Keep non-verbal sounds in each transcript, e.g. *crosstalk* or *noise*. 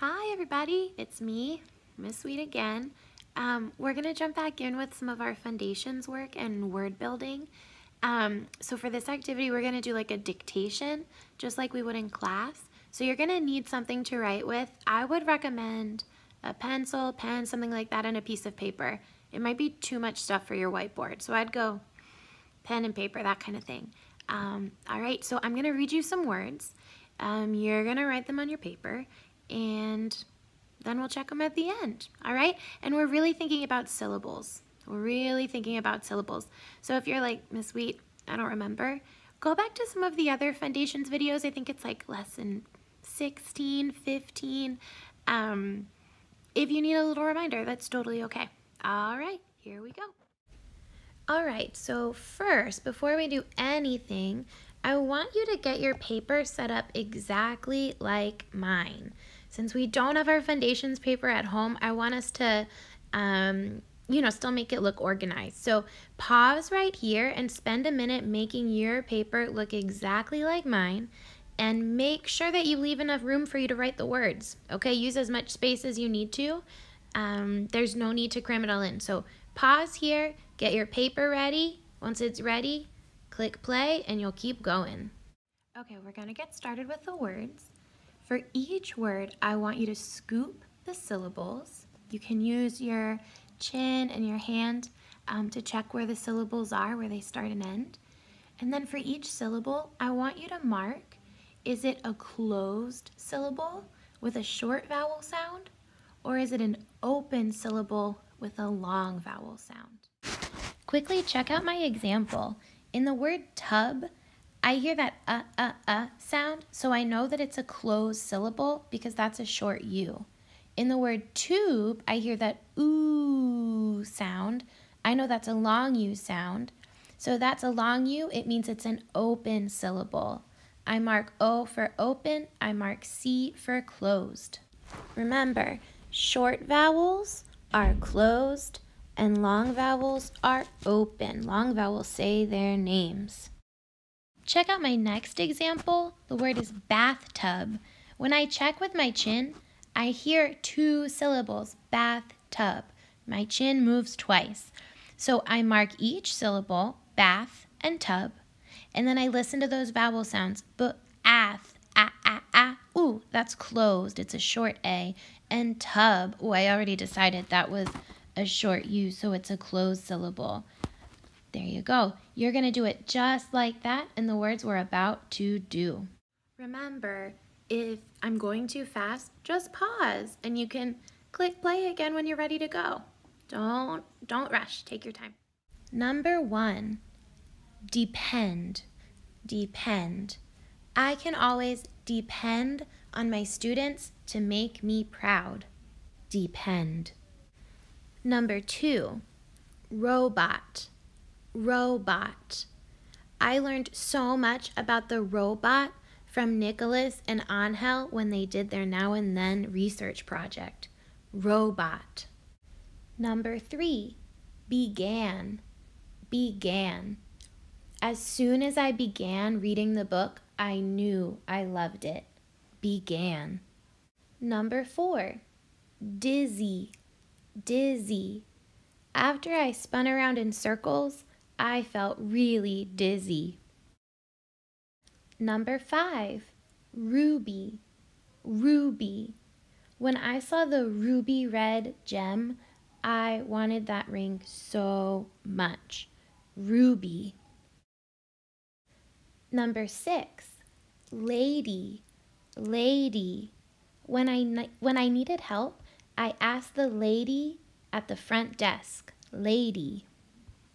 Hi everybody, it's me, Miss Sweet again. Um, we're gonna jump back in with some of our foundations work and word building. Um, so for this activity, we're gonna do like a dictation, just like we would in class. So you're gonna need something to write with. I would recommend a pencil, pen, something like that, and a piece of paper. It might be too much stuff for your whiteboard, so I'd go pen and paper, that kind of thing. Um, all right, so I'm gonna read you some words. Um, you're gonna write them on your paper and then we'll check them at the end, all right? And we're really thinking about syllables. We're really thinking about syllables. So if you're like, Miss Wheat, I don't remember, go back to some of the other foundations videos. I think it's like lesson 16, 15. Um, if you need a little reminder, that's totally okay. All right, here we go. All right, so first, before we do anything, I want you to get your paper set up exactly like mine. Since we don't have our foundations paper at home, I want us to, um, you know, still make it look organized. So pause right here and spend a minute making your paper look exactly like mine and make sure that you leave enough room for you to write the words. Okay, use as much space as you need to. Um, there's no need to cram it all in. So pause here, get your paper ready. Once it's ready, click play and you'll keep going. Okay, we're gonna get started with the words. For each word, I want you to scoop the syllables. You can use your chin and your hand um, to check where the syllables are, where they start and end. And then for each syllable, I want you to mark, is it a closed syllable with a short vowel sound? Or is it an open syllable with a long vowel sound? Quickly check out my example. In the word tub, I hear that uh, uh, uh sound, so I know that it's a closed syllable because that's a short U. In the word tube, I hear that ooh sound. I know that's a long U sound. So that's a long U, it means it's an open syllable. I mark O for open, I mark C for closed. Remember, short vowels are closed and long vowels are open. Long vowels say their names. Check out my next example. The word is bathtub. When I check with my chin, I hear two syllables, bathtub. My chin moves twice. So I mark each syllable, bath and tub, and then I listen to those vowel sounds, b, ath, a, a, a, ooh, that's closed, it's a short a, and tub, ooh, I already decided that was a short u, so it's a closed syllable. There you go. You're going to do it just like that in the words we're about to do. Remember, if I'm going too fast, just pause and you can click play again when you're ready to go. Don't don't rush. Take your time. Number 1. Depend. Depend. I can always depend on my students to make me proud. Depend. Number 2. Robot robot. I learned so much about the robot from Nicholas and Angel when they did their now and then research project. Robot. Number three, began. Began. As soon as I began reading the book, I knew I loved it. Began. Number four, dizzy. Dizzy. After I spun around in circles, I felt really dizzy. Number five, ruby, ruby. When I saw the ruby red gem, I wanted that ring so much. Ruby. Number six, lady, lady. When I, when I needed help, I asked the lady at the front desk, lady.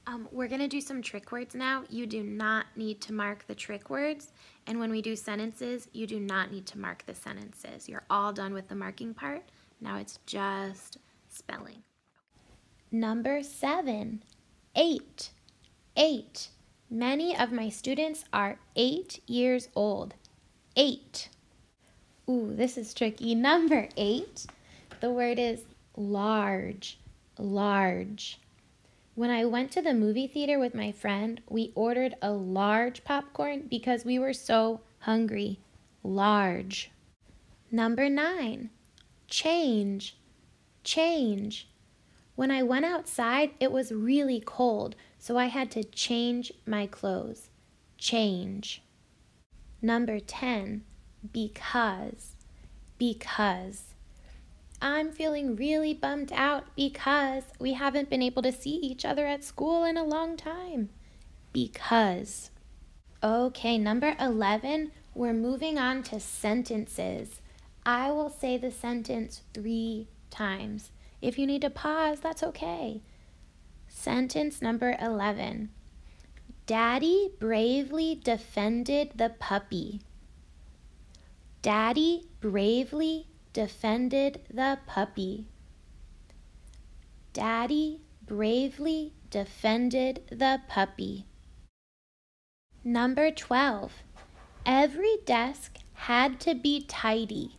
Um, we're going to do some trick words now. You do not need to mark the trick words. And when we do sentences, you do not need to mark the sentences. You're all done with the marking part. Now it's just spelling. Number seven, eight, eight. Many of my students are eight years old. Eight. Ooh, this is tricky. *laughs* Number eight, the word is large, large. When I went to the movie theater with my friend, we ordered a large popcorn because we were so hungry. Large. Number nine, change. Change. When I went outside, it was really cold, so I had to change my clothes. Change. Number 10, because. Because. I'm feeling really bummed out because we haven't been able to see each other at school in a long time. Because. Okay, number 11, we're moving on to sentences. I will say the sentence three times. If you need to pause, that's okay. Sentence number 11 Daddy bravely defended the puppy. Daddy bravely defended the puppy. Daddy bravely defended the puppy. Number 12. Every desk had to be tidy.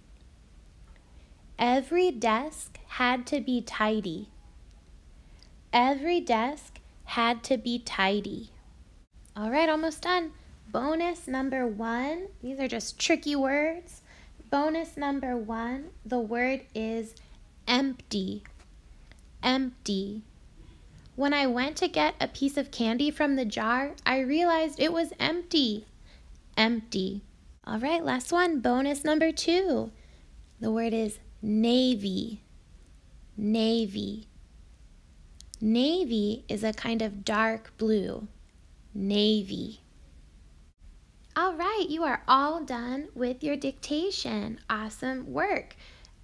Every desk had to be tidy. Every desk had to be tidy. All right, almost done. Bonus number one. These are just tricky words. Bonus number one, the word is empty. Empty. When I went to get a piece of candy from the jar, I realized it was empty. Empty. All right, last one, bonus number two. The word is navy. Navy. Navy is a kind of dark blue. Navy. All right, you are all done with your dictation. Awesome work.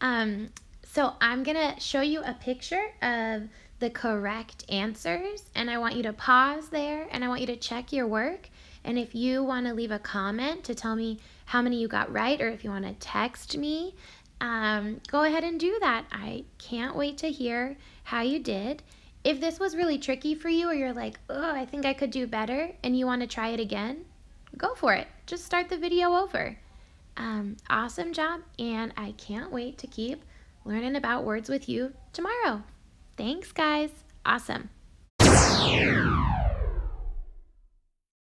Um, so I'm gonna show you a picture of the correct answers and I want you to pause there and I want you to check your work. And if you wanna leave a comment to tell me how many you got right or if you wanna text me, um, go ahead and do that. I can't wait to hear how you did. If this was really tricky for you or you're like, oh, I think I could do better and you wanna try it again, go for it. Just start the video over. Um, awesome job, and I can't wait to keep learning about words with you tomorrow. Thanks, guys. Awesome.